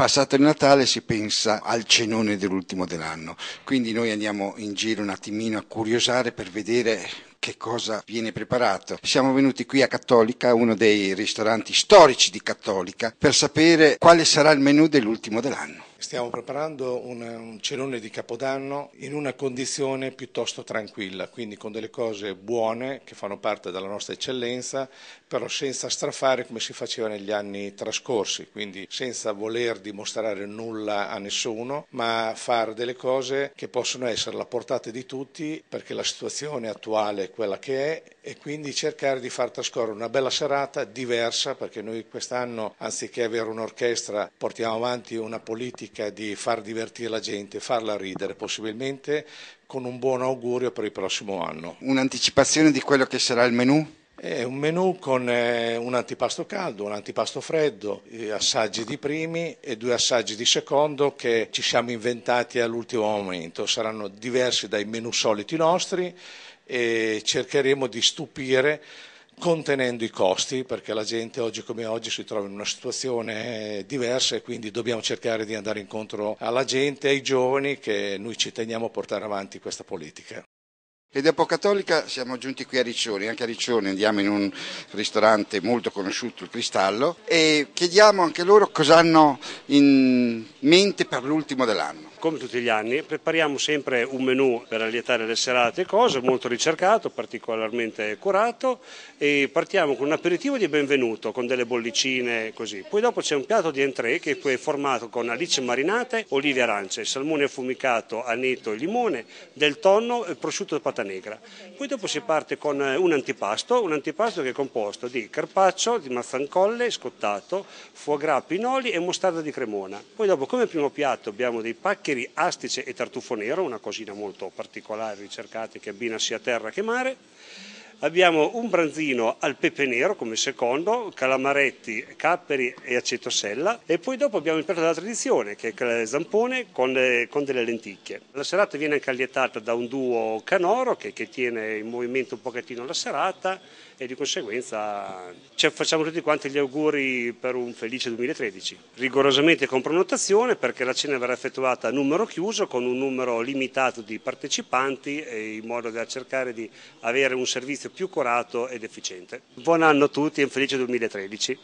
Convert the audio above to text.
Passato il Natale si pensa al cenone dell'ultimo dell'anno, quindi noi andiamo in giro un attimino a curiosare per vedere che cosa viene preparato. Siamo venuti qui a Cattolica, uno dei ristoranti storici di Cattolica, per sapere quale sarà il menù dell'ultimo dell'anno. Stiamo preparando un, un cenone di Capodanno in una condizione piuttosto tranquilla, quindi con delle cose buone che fanno parte della nostra eccellenza, però senza strafare come si faceva negli anni trascorsi, quindi senza voler dimostrare nulla a nessuno, ma fare delle cose che possono essere alla portata di tutti perché la situazione attuale è quella che è e quindi cercare di far trascorrere una bella serata diversa perché noi quest'anno anziché avere un'orchestra portiamo avanti una politica cerca di far divertire la gente, farla ridere, possibilmente con un buon augurio per il prossimo anno. Un'anticipazione di quello che sarà il menù? È un menù con eh, un antipasto caldo, un antipasto freddo, eh, assaggi di primi e due assaggi di secondo che ci siamo inventati all'ultimo momento. Saranno diversi dai menù soliti nostri e cercheremo di stupire contenendo i costi, perché la gente oggi come oggi si trova in una situazione eh, diversa e quindi dobbiamo cercare di andare incontro alla gente, ai giovani che noi ci teniamo a portare avanti questa politica. Ed Epocattolica siamo giunti qui a Riccione, anche a Riccione andiamo in un ristorante molto conosciuto, il Cristallo, e chiediamo anche loro cosa hanno in mente per l'ultimo dell'anno. Come tutti gli anni prepariamo sempre un menù per allietare le serate e cose, molto ricercato, particolarmente curato e partiamo con un aperitivo di benvenuto, con delle bollicine così. Poi dopo c'è un piatto di entrée che è formato con alice marinate, olive arance, salmone affumicato, aneto e limone, del tonno e prosciutto e patate salata negra. Poi dopo si parte con eh, un antipasto, un antipasto che è composto di carpaccio, di mazzancolle, scottato, foie gras, pinoli e mostarda di cremona. Poi dopo come primo piatto abbiamo dei paccheri, astice e tartufo nero, una cosina molto particolare, ricercata che abbina sia terra che mare Abbiamo un branzino al pepe nero come secondo, calamaretti, capperi e acetosella e poi dopo abbiamo il piatto della tradizione che è il zampone con, le, eh, con delle lenticchie. La serata viene anche allietata da un duo canoro che, che tiene in movimento un pochettino la serata e di conseguenza cioè, facciamo tutti quanti gli auguri per un felice 2013. Rigorosamente con prenotazione perché la cena verrà effettuata a numero chiuso con un numero limitato di partecipanti in modo da cercare di avere un servizio più curato ed efficiente. Buon anno a tutti e un felice 2013.